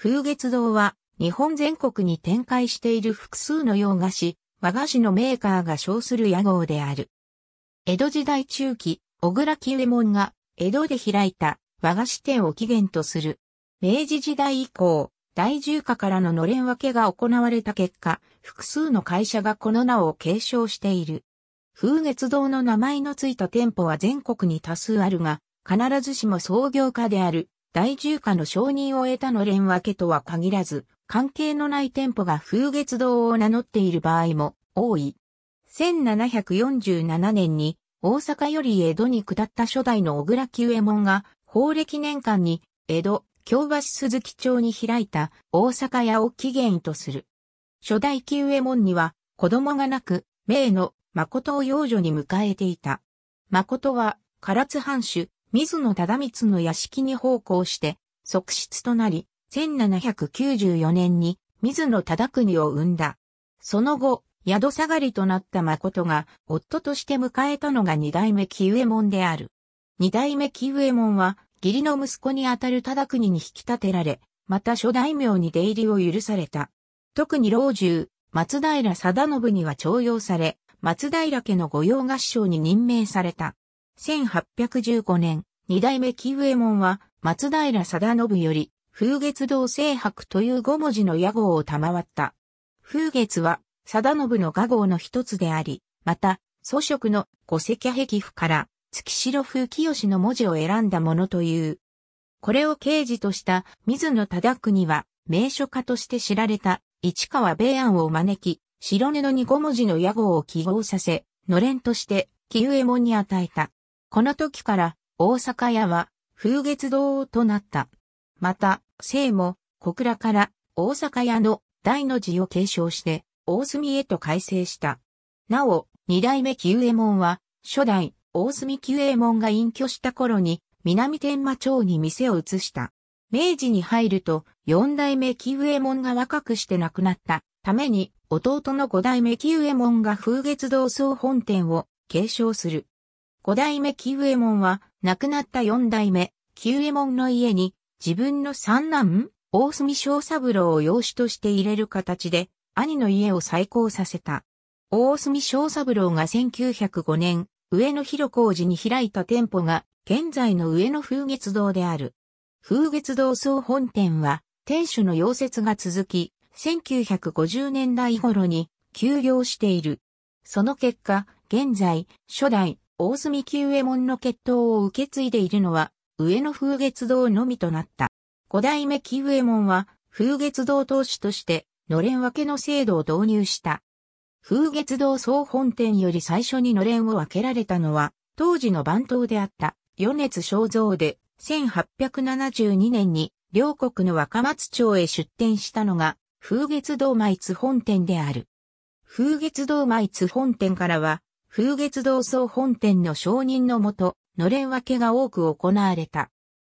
風月堂は日本全国に展開している複数の洋菓子、和菓子のメーカーが称する屋号である。江戸時代中期、小倉清右衛門が江戸で開いた和菓子店を起源とする。明治時代以降、大重家からののれん分けが行われた結果、複数の会社がこの名を継承している。風月堂の名前のついた店舗は全国に多数あるが、必ずしも創業家である大住家課の承認を得たのれん分けとは限らず、関係のない店舗が風月堂を名乗っている場合も多い。1747年に大阪より江戸に下った初代の小倉久右衛門が、法暦年間に江戸、京橋鈴木町に開いた大阪屋を起源とする。初代久右衛門には子供がなく、名の誠を養女に迎えていた。誠は唐津藩主、水野忠光の屋敷に奉公して、側室となり、1794年に水野忠国を生んだ。その後、宿下がりとなった誠が、夫として迎えたのが二代目木右衛門である。二代目木右衛門は、義理の息子にあたる忠国に引き立てられ、また諸大名に出入りを許された。特に老中、松平定信には徴用され、松平家の御用合唱に任命された。1815年、二代目木植衛門は、松平貞信より、風月堂聖白という五文字の屋号を賜った。風月は、貞信の画号の一つであり、また、祖職の五石壁譜から、月白風清の文字を選んだものという。これを刑事とした水野忠国は、名所家として知られた市川米安を招き、白布に五文字の屋号を記号させ、のれんとして、木植衛門に与えた。この時から大阪屋は風月堂となった。また、姓も小倉から大阪屋の大の字を継承して大隅へと改正した。なお、二代目旧右衛門は初代大隅旧右衛門が隠居した頃に南天馬町に店を移した。明治に入ると四代目旧右衛門が若くして亡くなったために弟の五代目旧右衛門が風月堂総本店を継承する。五代目旧右衛門は、亡くなった四代目、旧右衛門の家に、自分の三男、大隅小三郎を養子として入れる形で、兄の家を再興させた。大隅小三郎が1905年、上野広小路に開いた店舗が、現在の上野風月堂である。風月堂総本店は、店主の溶接が続き、1950年代頃に休業している。その結果、現在、初代、大隅木右衛門の血統を受け継いでいるのは、上野風月堂のみとなった。五代目木右衛門は、風月堂当主として、のれん分けの制度を導入した。風月堂総本店より最初にのれんを分けられたのは、当時の番頭であった、米津正蔵で、1872年に、両国の若松町へ出店したのが、風月堂舞津本店である。風月堂舞津本店からは、風月堂総本店の承認のもと、のれん分けが多く行われた。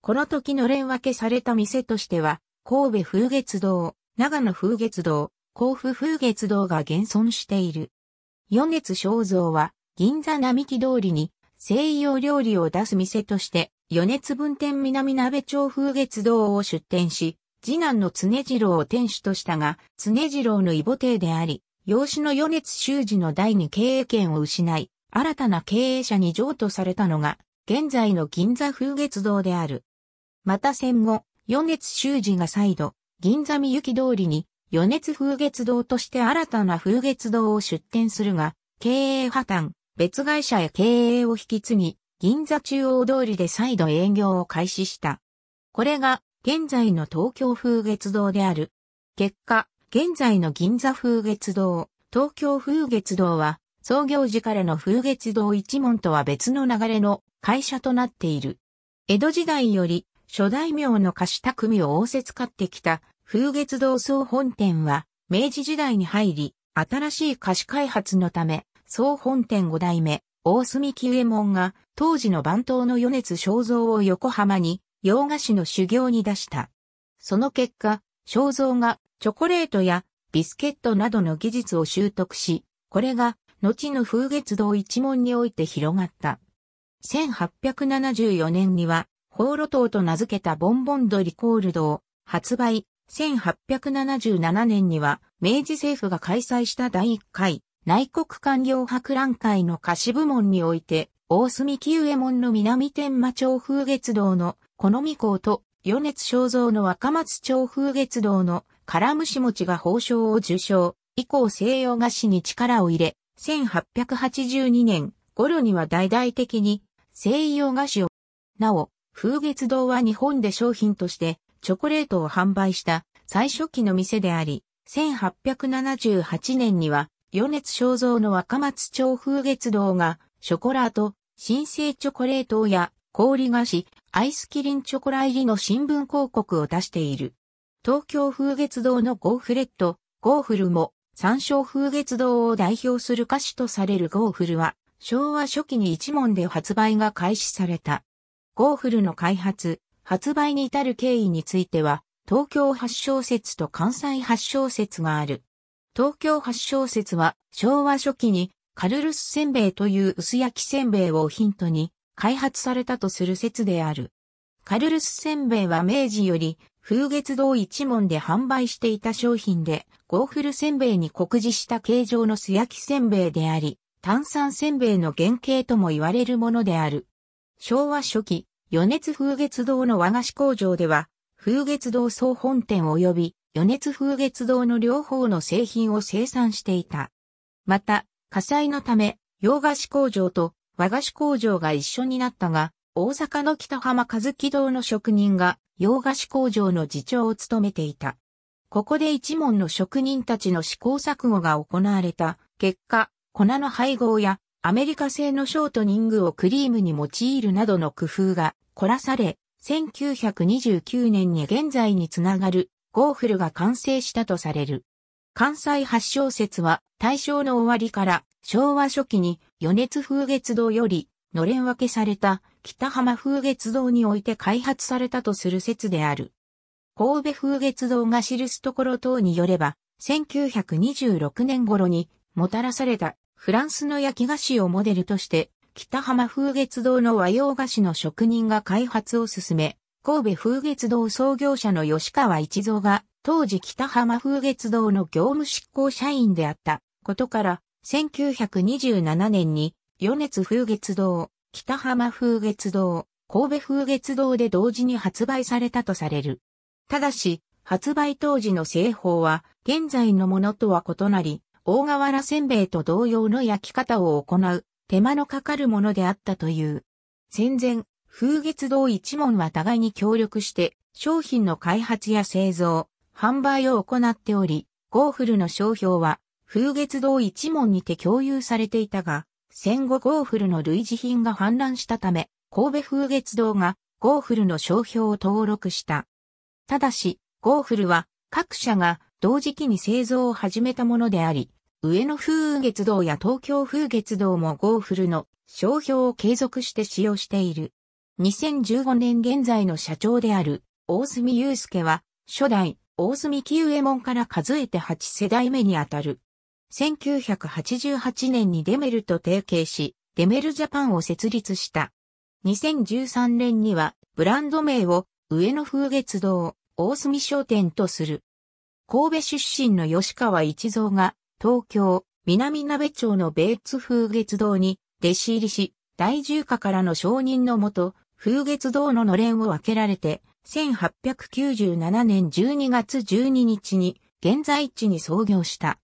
この時のれん分けされた店としては、神戸風月堂、長野風月堂、甲府風月堂が現存している。四月肖像は、銀座並木通りに西洋料理を出す店として、余熱分店南鍋町風月堂を出店し、次男の常次郎を店主としたが、常次郎の異母邸であり、養子の米津修二の第二経営権を失い、新たな経営者に譲渡されたのが、現在の銀座風月堂である。また戦後、米津修二が再度、銀座みゆき通りに、米津風月堂として新たな風月堂を出店するが、経営破綻、別会社へ経営を引き継ぎ、銀座中央通りで再度営業を開始した。これが、現在の東京風月堂である。結果、現在の銀座風月堂、東京風月堂は、創業時からの風月堂一門とは別の流れの会社となっている。江戸時代より、諸大名の貸した組を仰せ買ってきた風月堂総本店は、明治時代に入り、新しい貸し開発のため、総本店五代目、大隅木右衛門が、当時の番頭の余熱肖像を横浜に、洋菓子の修行に出した。その結果、肖像がチョコレートやビスケットなどの技術を習得し、これが後の風月堂一門において広がった。1874年には、ホーロ島と名付けたボンボンドリコールドを発売。1877年には、明治政府が開催した第1回内国官僚博覧会の菓子部門において、大隅木右衛門の南天馬町風月堂の好み校と米津正造の若松町風月堂の唐虫餅が褒章を受賞、以降西洋菓子に力を入れ、1882年頃には大々的に西洋菓子を、なお、風月堂は日本で商品としてチョコレートを販売した最初期の店であり、1878年には米津正造の若松町風月堂がショコラート、新生チョコレートや氷菓子、アイスキリンチョコラ入りの新聞広告を出している。東京風月堂のゴーフレット、ゴーフルも、山椒風月堂を代表する歌手とされるゴーフルは、昭和初期に一問で発売が開始された。ゴーフルの開発、発売に至る経緯については、東京発祥説と関西発祥説がある。東京発祥説は、昭和初期に、カルルスせんべいという薄焼きせんべいをヒントに、開発されたとする説である。カルルスせんべいは明治より風月堂一門で販売していた商品で、ゴーフルせんべいに酷似した形状の素焼きせんべいであり、炭酸せんべいの原型とも言われるものである。昭和初期、余熱風月堂の和菓子工場では、風月堂総本店及び余熱風月堂の両方の製品を生産していた。また、火災のため、洋菓子工場と和菓子工場が一緒になったが、大阪の北浜和樹堂の職人が洋菓子工場の次長を務めていた。ここで一門の職人たちの試行錯誤が行われた結果、粉の配合やアメリカ製のショートニングをクリームに用いるなどの工夫が凝らされ、1929年に現在につながるゴーフルが完成したとされる。関西発祥説は大正の終わりから昭和初期に余熱風月堂より、のれん分けされた北浜風月堂において開発されたとする説である。神戸風月堂が記すところ等によれば、1926年頃にもたらされたフランスの焼き菓子をモデルとして、北浜風月堂の和洋菓子の職人が開発を進め、神戸風月堂創業者の吉川一蔵が、当時北浜風月堂の業務執行社員であったことから、1927年に、余熱風月堂、北浜風月堂、神戸風月堂で同時に発売されたとされる。ただし、発売当時の製法は、現在のものとは異なり、大河原せんべいと同様の焼き方を行う、手間のかかるものであったという。戦前、風月堂一門は互いに協力して、商品の開発や製造、販売を行っており、ゴーフルの商標は、風月堂一門にて共有されていたが、戦後ゴーフルの類似品が氾濫したため、神戸風月堂がゴーフルの商標を登録した。ただし、ゴーフルは各社が同時期に製造を始めたものであり、上野風月堂や東京風月堂もゴーフルの商標を継続して使用している。2015年現在の社長である大隅祐介は、初代大隅清右衛門から数えて8世代目にあたる1988年にデメルと提携し、デメルジャパンを設立した。2013年にはブランド名を上野風月堂、大隅商店とする。神戸出身の吉川一蔵が東京、南鍋町のベーツ風月堂に弟子入りし、大住家からの承認のもと、風月堂ののれんを分けられて、1897年12月12日に現在地に創業した。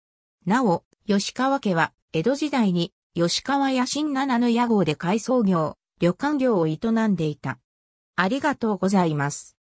なお、吉川家は、江戸時代に、吉川家新七の屋号で改装業、旅館業を営んでいた。ありがとうございます。